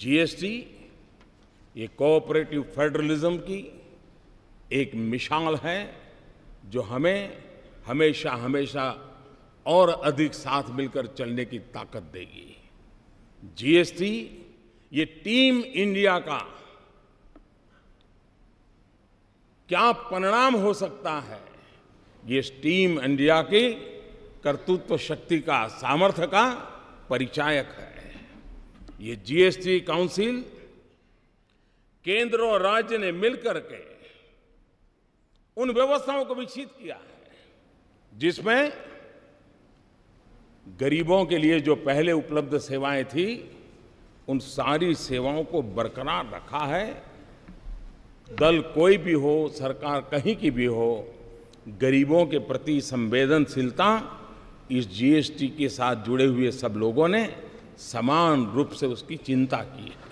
GST ये cooperative federalism की एक मिसाल है जो हमें हमेशा हमेशा और अधिक साथ मिलकर चलने की ताकत देगी जीएसटी ये टीम इंडिया का क्या परिणाम हो सकता है ये टीम इंडिया की कर्तृत्व शक्ति का सामर्थ्य का परिचायक है ये जीएसटी काउंसिल केंद्र और राज्य ने मिलकर के उन व्यवस्थाओं को विकसित किया है जिसमें गरीबों के लिए जो पहले उपलब्ध सेवाएं थी उन सारी सेवाओं को बरकरार रखा है दल कोई भी हो सरकार कहीं की भी हो गरीबों के प्रति संवेदनशीलता इस जीएसटी के साथ जुड़े हुए सब लोगों ने समान रूप से उसकी चिंता की है